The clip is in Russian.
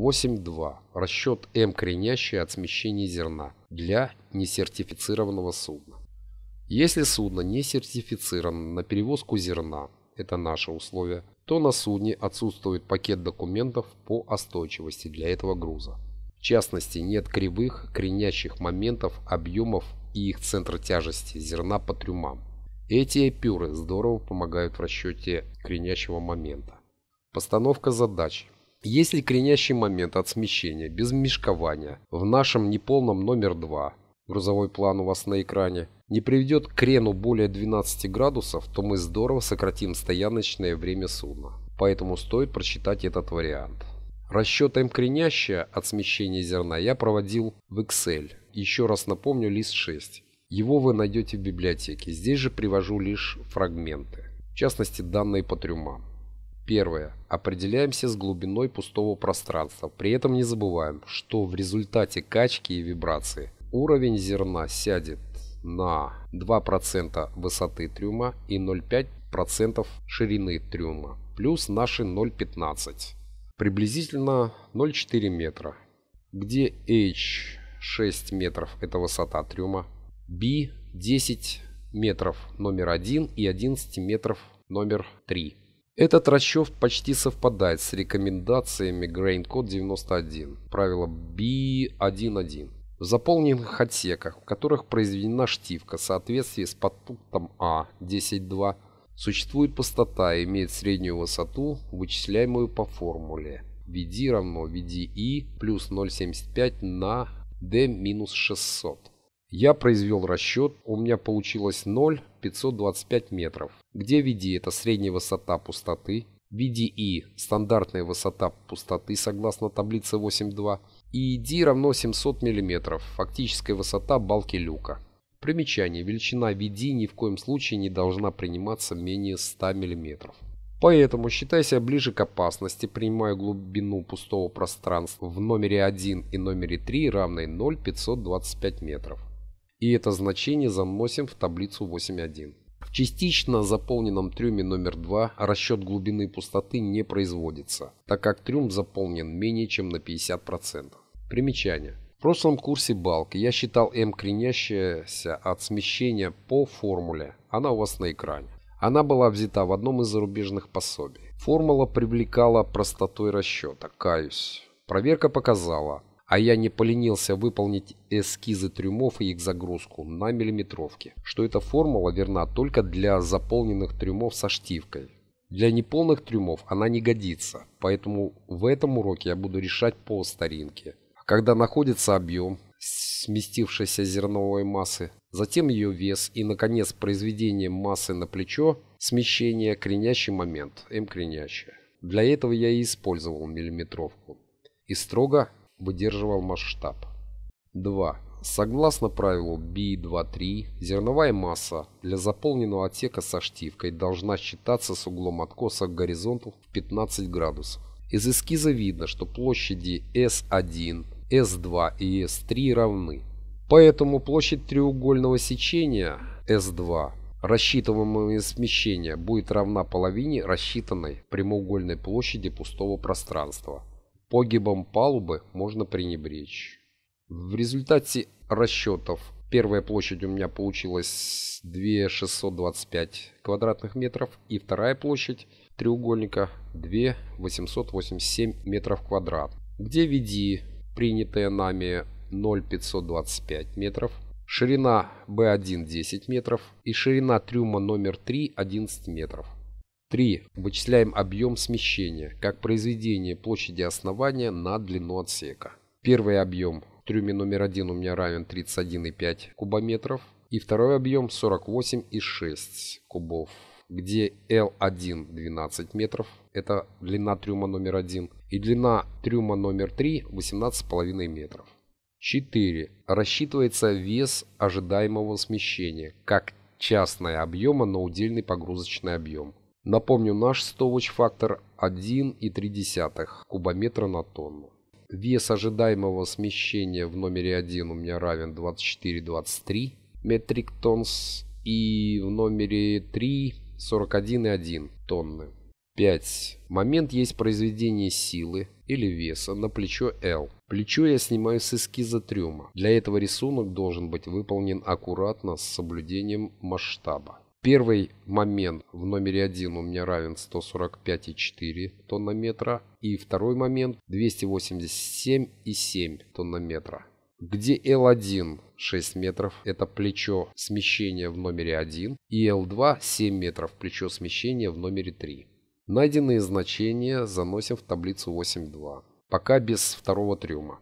8.2. Расчет М кренящий от смещения зерна для несертифицированного судна. Если судно не сертифицировано на перевозку зерна, это наше условие, то на судне отсутствует пакет документов по остойчивости для этого груза. В частности, нет кривых, кренящих моментов, объемов и их центра тяжести зерна по трюмам. Эти эпюры здорово помогают в расчете кренящего момента. Постановка задач если кренящий момент от смещения, без мешкования, в нашем неполном номер 2, грузовой план у вас на экране, не приведет к крену более 12 градусов, то мы здорово сократим стояночное время судна. Поэтому стоит прочитать этот вариант. Расчет М кренящая от смещения зерна я проводил в Excel. Еще раз напомню, лист 6. Его вы найдете в библиотеке. Здесь же привожу лишь фрагменты. В частности, данные по трюмам. Первое. Определяемся с глубиной пустого пространства. При этом не забываем, что в результате качки и вибрации уровень зерна сядет на 2% высоты трюма и 0,5% ширины трюма, плюс наши 0,15, приблизительно 0,4 метра, где H 6 метров – это высота трюма, B 10 метров номер 1 и 11 метров номер 3. Этот расчет почти совпадает с рекомендациями Grain Code 91, правило B11. В заполненных отсеках, в которых произведена штивка в соответствии с подпунктом А 10.2, существует пустота и имеет среднюю высоту, вычисляемую по формуле VD равно VDI плюс 0,75 на D минус 600. Я произвел расчет, у меня получилось 0,525 метров, где VD это средняя высота пустоты, VDE – стандартная высота пустоты согласно таблице 8.2, и ED равно 700 мм, фактическая высота балки люка. Примечание. Величина VD ни в коем случае не должна приниматься менее 100 мм. Поэтому, считая себя ближе к опасности, принимаю глубину пустого пространства в номере 1 и номере 3 равной 0,525 метров и это значение заносим в таблицу 8.1. В частично заполненном трюме номер 2 расчет глубины пустоты не производится, так как трюм заполнен менее чем на 50%. Примечание. В прошлом курсе балк я считал m кренящаяся от смещения по формуле, она у вас на экране. Она была взята в одном из зарубежных пособий. Формула привлекала простотой расчета, каюсь. Проверка показала, а я не поленился выполнить эскизы трюмов и их загрузку на миллиметровке, что эта формула верна только для заполненных трюмов со штивкой. Для неполных трюмов она не годится, поэтому в этом уроке я буду решать по старинке. Когда находится объем сместившейся зерновой массы, затем ее вес и, наконец, произведение массы на плечо, смещение, кренящий момент, М кренящая. Для этого я и использовал миллиметровку. И строго выдерживал масштаб. 2. Согласно правилу B2.3, зерновая масса для заполненного отсека со штивкой должна считаться с углом откоса к горизонту в 15 градусов. Из эскиза видно, что площади S1, S2 и S3 равны. Поэтому площадь треугольного сечения S2 рассчитываемое смещение будет равна половине рассчитанной прямоугольной площади пустого пространства. Погибом палубы можно пренебречь. В результате расчетов первая площадь у меня получилась 2625 квадратных метров и вторая площадь треугольника 2887 метров квадрат, где веди принятая нами 0,525 метров, ширина B1 10 метров и ширина трюма номер 3 11 метров. 3. Вычисляем объем смещения, как произведение площади основания на длину отсека. Первый объем в трюме номер 1 у меня равен 31,5 кубометров. И второй объем 48,6 кубов, где L1 12 метров, это длина трюма номер 1, и длина трюма номер 3 18,5 метров. 4. Рассчитывается вес ожидаемого смещения, как частное объема на удельный погрузочный объем. Напомню, наш 100 Watch-фактор 1,3 кубометра на тонну. Вес ожидаемого смещения в номере 1 у меня равен 24,23 метрик тонс и в номере 3 41,1 тонны. 5. Момент есть произведение силы или веса на плечо L. Плечо я снимаю с эскиза трюма. Для этого рисунок должен быть выполнен аккуратно с соблюдением масштаба. Первый момент в номере один у меня равен 145,4 тоннометра. И второй момент 287,7 тоннометра. Где L1 6 метров, это плечо смещения в номере 1. И L2 7 метров, плечо смещения в номере 3. Найденные значения заносим в таблицу 8.2. Пока без второго трюма.